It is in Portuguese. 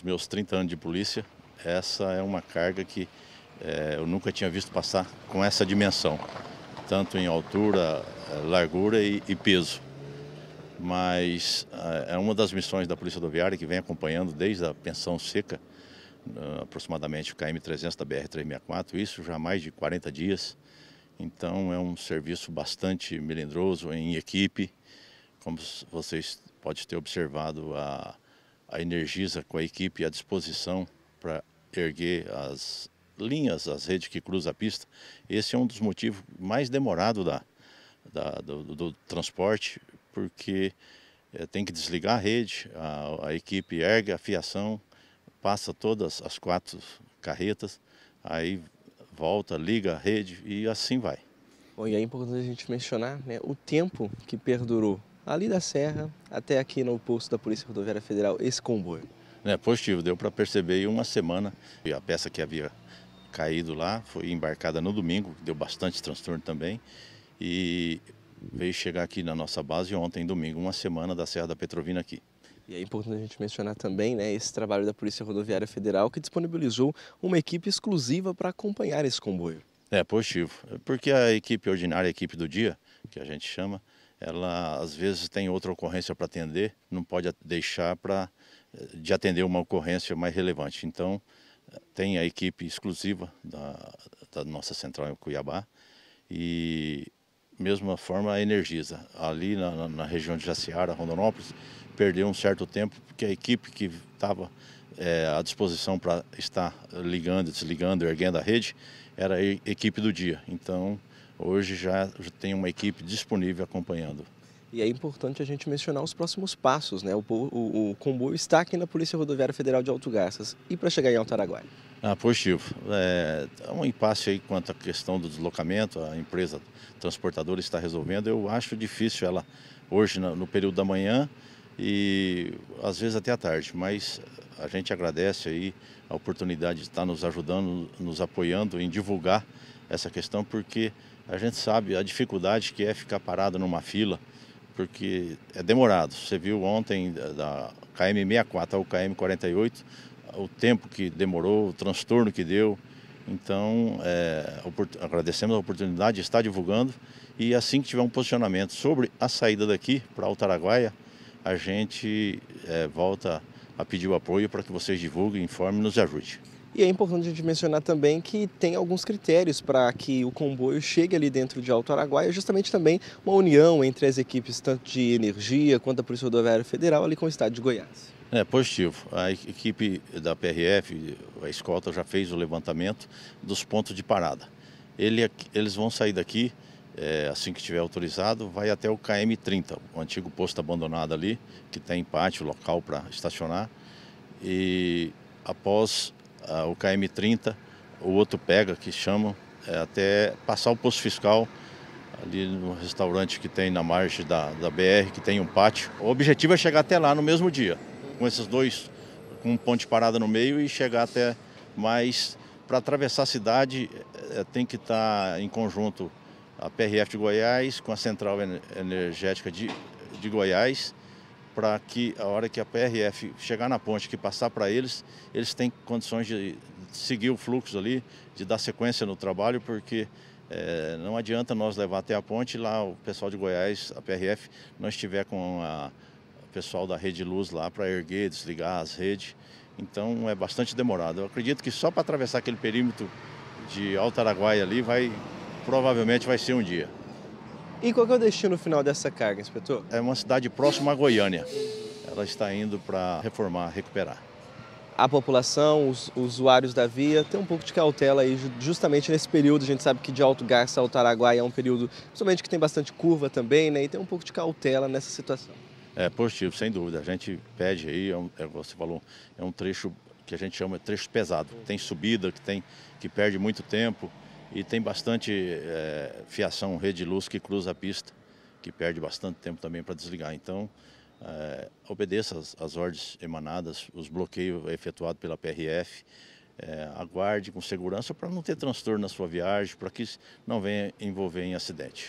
Os meus 30 anos de polícia, essa é uma carga que é, eu nunca tinha visto passar com essa dimensão, tanto em altura, eh, largura e, e peso. Mas eh, é uma das missões da Polícia Rodoviária que vem acompanhando desde a pensão seca, ah, aproximadamente o KM300 da BR-364, isso já há mais de 40 dias. Então é um serviço bastante melindroso em equipe, como vocês podem ter observado a a Energisa com a equipe à disposição para erguer as linhas, as redes que cruzam a pista. Esse é um dos motivos mais demorados da, da do, do, transporte, porque é, tem que desligar a rede, a, a equipe ergue a fiação, passa todas as quatro carretas, aí volta, liga a rede e assim vai. Bom, e é importante a gente mencionar né, o tempo que perdurou ali da Serra até aqui no posto da Polícia Rodoviária Federal, esse comboio? É positivo, deu para perceber uma semana. E a peça que havia caído lá foi embarcada no domingo, deu bastante transtorno também. E veio chegar aqui na nossa base ontem, domingo, uma semana da Serra da Petrovina aqui. E é importante a gente mencionar também né, esse trabalho da Polícia Rodoviária Federal, que disponibilizou uma equipe exclusiva para acompanhar esse comboio. É positivo, porque a equipe ordinária, a equipe do dia, que a gente chama, ela às vezes tem outra ocorrência para atender, não pode deixar para eh, de atender uma ocorrência mais relevante. Então, eh, tem a equipe exclusiva da, da nossa central em Cuiabá e, mesma forma, a Energisa. Ali na, na região de Jaciara, Rondonópolis, perdeu um certo tempo, porque a equipe que estava é, eh, à disposição para estar ligando, desligando, erguendo a rede, era a equipe do dia. Então, Hoje já tem uma equipe disponível acompanhando. E é importante a gente mencionar os próximos passos, né? O, o, o comboio está aqui na Polícia Rodoviária Federal de Alto Garças e para chegar em Altaraguai. Ah, positivo. É, é, um impasse aí quanto à questão do deslocamento, a empresa transportadora está resolvendo. Eu acho difícil ela, hoje no período da manhã, e às vezes até à tarde, mas a gente agradece aí a oportunidade de estar nos ajudando, nos apoiando em divulgar essa questão, porque a gente sabe a dificuldade que é ficar parado numa fila, porque é demorado. Você viu ontem da KM64 ao KM48 o tempo que demorou, o transtorno que deu. Então, é, agradecemos a oportunidade de estar divulgando e assim que tiver um posicionamento sobre a saída daqui para o Araguaia, a gente é, volta a pedir o apoio para que vocês divulguem, informem e nos ajudem. E é importante a gente mencionar também que tem alguns critérios para que o comboio chegue ali dentro de Alto Araguaia, justamente também uma união entre as equipes tanto de energia quanto a Polícia Rodoviária Federal ali com o Estado de Goiás. É positivo. A equipe da PRF, a escolta, já fez o levantamento dos pontos de parada. Ele, eles vão sair daqui é, assim que tiver autorizado, vai até o KM30, o antigo posto abandonado ali, que tem pátio local para estacionar. E após o KM30, o outro pega, que chama é, até passar o posto fiscal ali no restaurante que tem na margem da, da BR, que tem um pátio. O objetivo é chegar até lá no mesmo dia, com esses dois, com um ponto de parada no meio e chegar até mais. Para atravessar a cidade, é, tem que estar tá em conjunto a PRF de Goiás com a Central Energética de, de Goiás, para que a hora que a PRF chegar na ponte que passar para eles, eles têm condições de seguir o fluxo ali, de dar sequência no trabalho, porque é, não adianta nós levar até a ponte e lá o pessoal de Goiás, a PRF, não estiver com a, o pessoal da Rede Luz lá para erguer, desligar as redes. Então é bastante demorado. Eu acredito que só para atravessar aquele perímetro de Alto Araguaia ali vai Provavelmente vai ser um dia. E qual é o destino final dessa carga, inspetor? É uma cidade próxima a Goiânia. Ela está indo para reformar, recuperar. A população, os usuários da via, tem um pouco de cautela aí, justamente nesse período. A gente sabe que de Alto Garça ao Taraguai é um período, principalmente que tem bastante curva também, né? E tem um pouco de cautela nessa situação. É positivo, sem dúvida. A gente pede aí, é um, é, você falou, é um trecho que a gente chama de trecho pesado. Tem subida, que, tem, que perde muito tempo e tem bastante é, fiação, rede de luz que cruza a pista, que perde bastante tempo também para desligar. Então, é, obedeça as, as, ordens emanadas, os bloqueios efetuados pela PRF, é, aguarde com segurança para não ter transtorno na sua viagem, para que não venha envolver em acidente.